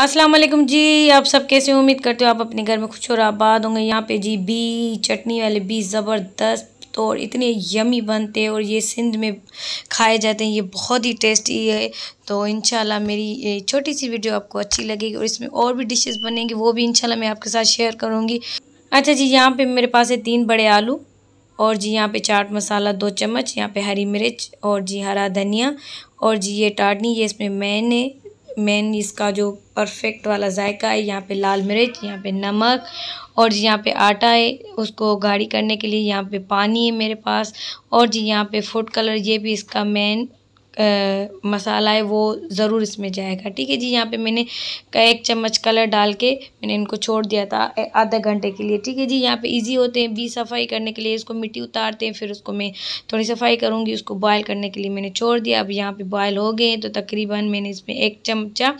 अस्सलाम वालेकुम जी आप सब कैसे उम्मीद करते हो आप अपने घर में खुश और आबाद होंगे यहाँ पे जी बी चटनी वाले बी ज़बरदस्त तो इतने यमी बनते हैं और ये सिंध में खाए जाते हैं ये बहुत ही टेस्टी है तो इंशाल्लाह मेरी ये छोटी सी वीडियो आपको अच्छी लगेगी और इसमें और भी डिशेस बनेंगी वो भी इंशाल्लाह मैं आपके साथ शेयर करूँगी अच्छा जी यहाँ पर मेरे पास है तीन बड़े आलू और जी यहाँ पे चाट मसाला दो चम्मच यहाँ पे हरी मिर्च और जी हरा धनिया और जी ये टाटनी ये इसमें मैंने मेन इसका जो परफेक्ट वाला जायका है यहाँ पे लाल मिर्च यहाँ पे नमक और जी यहाँ पे आटा है उसको गाढ़ी करने के लिए यहाँ पे पानी है मेरे पास और जी यहाँ पे फूड कलर ये भी इसका मेन मसाला है वो ज़रूर इसमें जाएगा ठीक है जी यहाँ पे मैंने एक चम्मच कलर डाल के मैंने इनको छोड़ दिया था आधा घंटे के लिए ठीक है जी यहाँ पे इजी होते हैं बी सफाई करने के लिए इसको मिट्टी उतारते हैं फिर उसको मैं थोड़ी सफाई करूँगी उसको बॉयल करने के लिए मैंने छोड़ दिया अब यहाँ पर बॉयल हो गए तो तकरीबन मैंने इसमें एक चमचा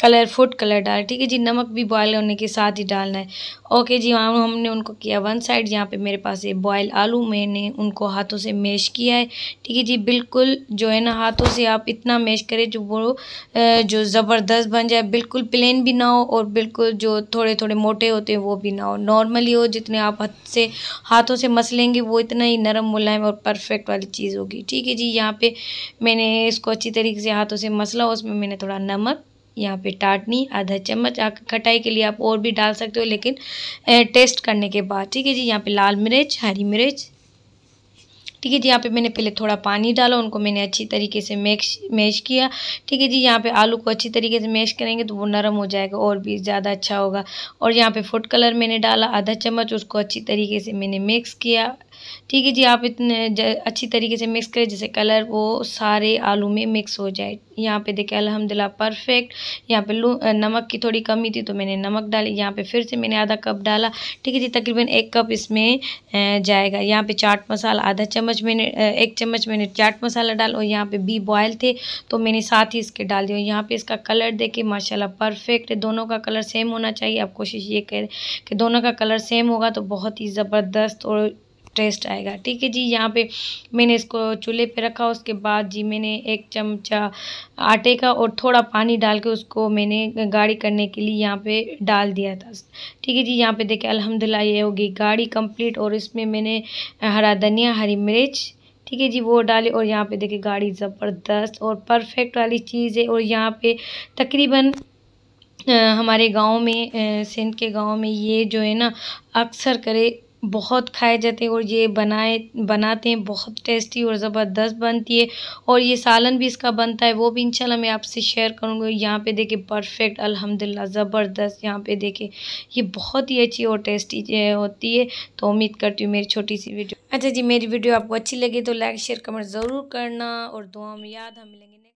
कलर फूड कलर डाल ठीक है जी नमक भी बॉयल होने के साथ ही डालना है ओके जी वहाँ हमने उनको किया वन साइड यहाँ पे मेरे पास ये बॉयल आलू मैंने उनको हाथों से मैश किया है ठीक है जी बिल्कुल जो है ना हाथों से आप इतना मैश करें जो वो जो ज़बरदस्त बन जाए बिल्कुल प्लेन भी ना हो और बिल्कुल जो थोड़े थोड़े मोटे होते हैं वो भी ना हो नॉर्मली हो जितने आप हाथ से हाथों से मस लेंगे वो इतना ही नरम मुलायम और परफेक्ट वाली चीज़ होगी ठीक है जी यहाँ पर मैंने इसको अच्छी तरीके से हाथों से मसला उसमें मैंने थोड़ा नमक यहाँ पे टाटनी आधा चम्मच खटाई के लिए आप और भी डाल सकते हो लेकिन टेस्ट करने के बाद ठीक है जी यहाँ पे लाल मिर्च हरी मिर्च ठीक है जी यहाँ पे मैंने पहले थोड़ा पानी डाला उनको मैंने अच्छी तरीके से मैश मैश किया ठीक है जी यहाँ पे आलू को अच्छी तरीके से मैश करेंगे तो वो नरम हो जाएगा और भी ज़्यादा अच्छा होगा और यहाँ पे फूड कलर मैंने डाला आधा चम्मच उसको अच्छी तरीके से मैंने मिक्स किया ठीक है जी आप इतने अच्छी तरीके से मिक्स करें जैसे कलर वो सारे आलू में मिक्स हो जाए यहाँ पे देखें अलहमदिल्ला परफेक्ट यहाँ पे नमक की थोड़ी कमी थी तो मैंने नमक डाली यहाँ पे फिर से मैंने आधा कप डाला ठीक है जी तकरीबन एक कप इसमें जाएगा यहाँ पे चाट मसाला आधा चम्मच मैंने एक चम्मच मैंने चाट मसाला डाला और यहाँ पे बी बॉयल थे तो मैंने साथ ही इसके डाल दिया यहाँ पे इसका कलर देखे माशाला परफेक्ट दोनों का कलर सेम होना चाहिए आप कोशिश ये करें कि दोनों का कलर सेम होगा तो बहुत ही ज़बरदस्त और टेस्ट आएगा ठीक है जी यहाँ पे मैंने इसको चूल्हे पे रखा उसके बाद जी मैंने एक चमचा आटे का और थोड़ा पानी डाल के उसको मैंने गाढ़ी करने के लिए यहाँ पे डाल दिया था ठीक है जी यहाँ पे देखिए अलहमदिल्ला ये होगी गाढ़ी कंप्लीट और इसमें मैंने हरा धनिया हरी मिर्च ठीक है जी वो डाले और यहाँ पे देखिए गाड़ी ज़बरदस्त और परफेक्ट वाली चीज़ है और यहाँ पर तकरीबन हमारे गांव में सिंध के गांव में ये जो है ना अक्सर करे बहुत खाए जाते हैं और ये बनाए बनाते हैं बहुत टेस्टी और ज़बरदस्त बनती है और ये सालन भी इसका बनता है वो भी इंशाल्लाह मैं आपसे शेयर करूँगी यहाँ पे देखे परफेक्ट अल्हम्दुलिल्लाह ज़बरदस्त यहाँ पे देखें ये बहुत ही अच्छी और टेस्टी होती है तो उम्मीद करती हूँ मेरी छोटी सी वीडियो अच्छा जी मेरी वीडियो आपको अच्छी लगी तो लाइक शेयर कमेंट ज़रूर करना और दुआ में याद हम मिलेंगे